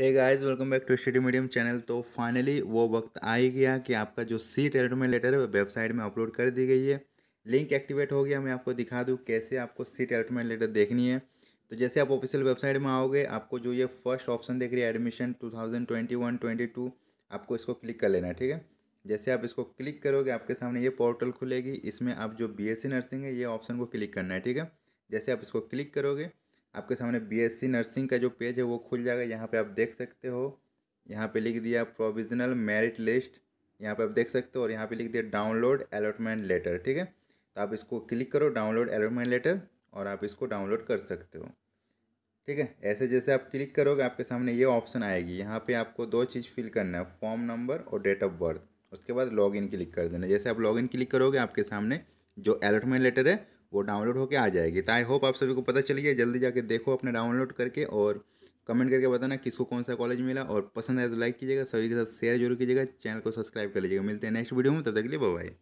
hey guys welcome back to Study Medium channel तो finally वो वक्त आ ही गया कि आपका जो सी टेलरमेंट लेटर है वो वेबसाइट में अपलोड कर दी गई है लिंक एक्टिवेट हो गया मैं आपको दिखा दूँ कैसे आपको सी टेलरमेंट लेटर देखनी है तो जैसे आप ऑफिशियल वेबसाइट में आओगे आपको जो ये फर्स्ट ऑप्शन देख रही है admission two thousand twenty one twenty two आपको इसको क्लिक कर लेना है ठीक है जैसे आप इसको क्लिक करोगे आपके सामने ये पोर्टल खुलेगी इसमें आप जो बी एस सी नर्सिंग है ये ऑप्शन को क्लिक करना है ठीक है जैसे आप इसको क्लिक करोगे आपके सामने बीएससी नर्सिंग का जो पेज है वो खुल जाएगा यहाँ पे आप देख सकते हो यहाँ पे लिख दिया प्रोविजनल मेरिट लिस्ट यहाँ पे आप देख सकते हो और यहाँ पे लिख दिया डाउनलोड अलॉटमेंट लेटर ठीक है तो आप इसको क्लिक करो डाउनलोड अलॉटमेंट लेटर और आप इसको डाउनलोड कर सकते हो ठीक है ऐसे जैसे आप क्लिक करोगे आपके सामने ये ऑप्शन आएगी यहाँ पर आपको दो चीज़ फिल करना है फॉर्म नंबर और डेट ऑफ बर्थ उसके बाद लॉग क्लिक कर देना जैसे आप लॉगिन क्लिक करोगे आपके सामने जो अलॉटमेंट लेटर है वो डाउनलोड होकर आ जाएगी तो आई होप आप सभी को पता चलिए जल्दी जाके देखो अपने डाउनलोड करके और कमेंट करके बताना किसको कौन सा कॉलेज मिला और पसंद आया तो लाइक कीजिएगा सभी के साथ शेयर जरूर कीजिएगा चैनल को सब्सक्राइब कर लीजिएगा मिलते हैं नेक्स्ट वीडियो में तब तक के लिए बाय